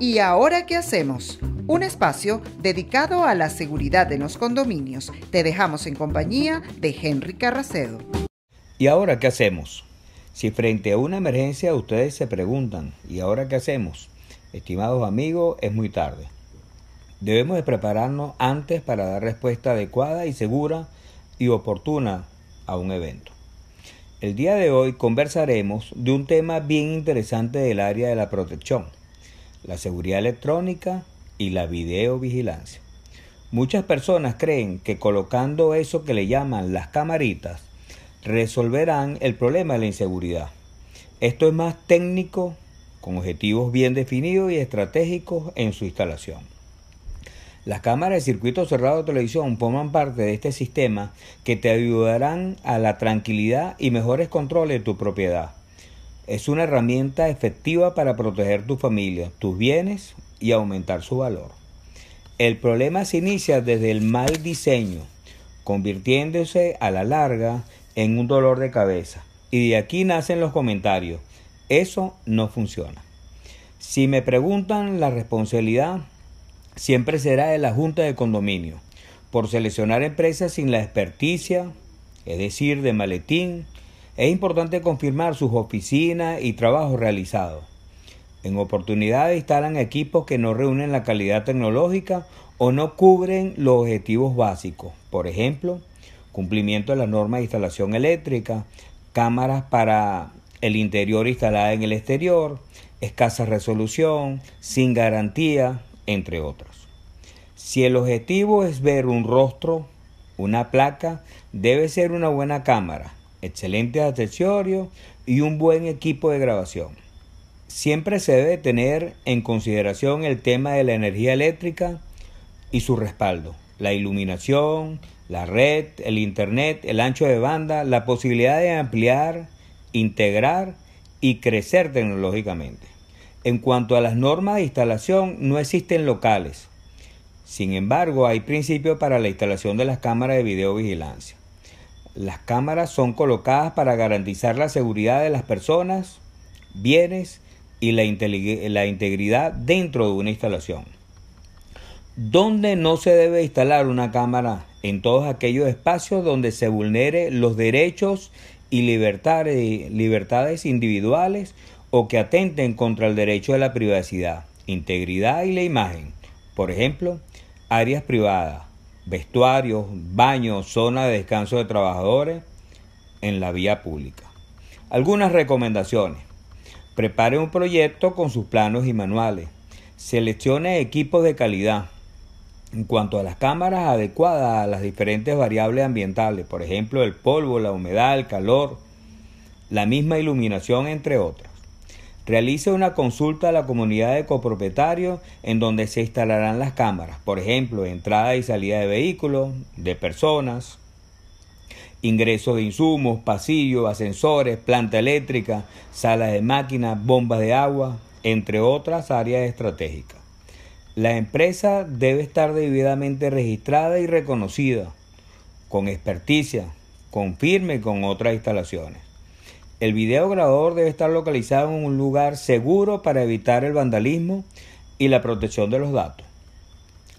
¿Y ahora qué hacemos? Un espacio dedicado a la seguridad de los condominios. Te dejamos en compañía de Henry Carracedo. ¿Y ahora qué hacemos? Si frente a una emergencia ustedes se preguntan, ¿y ahora qué hacemos? Estimados amigos, es muy tarde. Debemos de prepararnos antes para dar respuesta adecuada y segura y oportuna a un evento. El día de hoy conversaremos de un tema bien interesante del área de la protección, la seguridad electrónica y la videovigilancia. Muchas personas creen que colocando eso que le llaman las camaritas resolverán el problema de la inseguridad. Esto es más técnico, con objetivos bien definidos y estratégicos en su instalación. Las cámaras de circuito cerrado de televisión forman parte de este sistema que te ayudarán a la tranquilidad y mejores controles de tu propiedad. Es una herramienta efectiva para proteger tu familia, tus bienes y aumentar su valor. El problema se inicia desde el mal diseño, convirtiéndose a la larga en un dolor de cabeza. Y de aquí nacen los comentarios. Eso no funciona. Si me preguntan la responsabilidad, siempre será de la Junta de Condominio, por seleccionar empresas sin la experticia, es decir, de maletín, es importante confirmar sus oficinas y trabajos realizados. En oportunidades instalan equipos que no reúnen la calidad tecnológica o no cubren los objetivos básicos, por ejemplo, cumplimiento de las normas de instalación eléctrica, cámaras para el interior instalada en el exterior, escasa resolución, sin garantía, entre otros. Si el objetivo es ver un rostro, una placa, debe ser una buena cámara, excelente accesorio y un buen equipo de grabación. Siempre se debe tener en consideración el tema de la energía eléctrica y su respaldo, la iluminación, la red, el internet, el ancho de banda, la posibilidad de ampliar, integrar y crecer tecnológicamente. En cuanto a las normas de instalación, no existen locales. Sin embargo, hay principios para la instalación de las cámaras de videovigilancia. Las cámaras son colocadas para garantizar la seguridad de las personas, bienes y la, integridad dentro de una instalación. ¿Dónde no se debe instalar una cámara? En todos aquellos espacios donde se vulnere los derechos y libertades individuales o que atenten contra el derecho de la privacidad, integridad y la imagen. Por ejemplo, áreas privadas, vestuarios, baños, zona de descanso de trabajadores en la vía pública. Algunas recomendaciones. Prepare un proyecto con sus planos y manuales. Seleccione equipos de calidad. En cuanto a las cámaras adecuadas a las diferentes variables ambientales, por ejemplo, el polvo, la humedad, el calor, la misma iluminación, entre otras realice una consulta a la comunidad de copropietarios en donde se instalarán las cámaras, por ejemplo, entrada y salida de vehículos, de personas, ingresos de insumos, pasillos, ascensores, planta eléctrica, salas de máquinas, bombas de agua, entre otras áreas estratégicas. La empresa debe estar debidamente registrada y reconocida, con experticia, con firme con otras instalaciones. El video grabador debe estar localizado en un lugar seguro para evitar el vandalismo y la protección de los datos.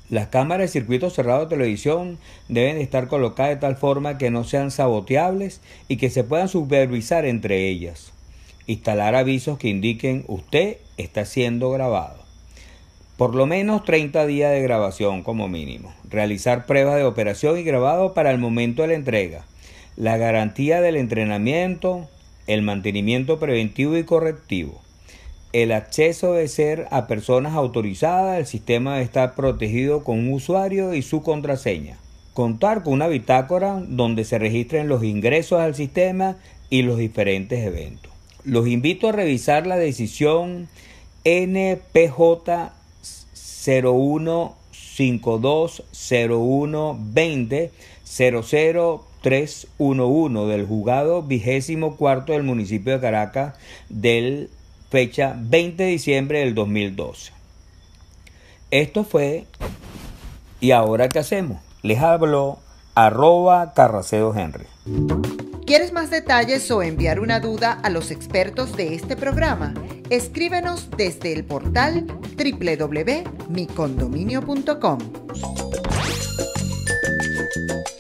Las cámaras de circuito cerrado de televisión deben estar colocadas de tal forma que no sean saboteables y que se puedan supervisar entre ellas. Instalar avisos que indiquen usted está siendo grabado. Por lo menos 30 días de grabación como mínimo. Realizar pruebas de operación y grabado para el momento de la entrega. La garantía del entrenamiento, el mantenimiento preventivo y correctivo. El acceso de ser a personas autorizadas, el sistema estar protegido con un usuario y su contraseña. Contar con una bitácora donde se registren los ingresos al sistema y los diferentes eventos. Los invito a revisar la decisión NPJ 0152012000 311 del juzgado vigésimo cuarto del municipio de Caracas del fecha 20 de diciembre del 2012. Esto fue y ahora qué hacemos? Les hablo arroba Carracedo Henry. ¿Quieres más detalles o enviar una duda a los expertos de este programa? Escríbenos desde el portal www.micondominio.com.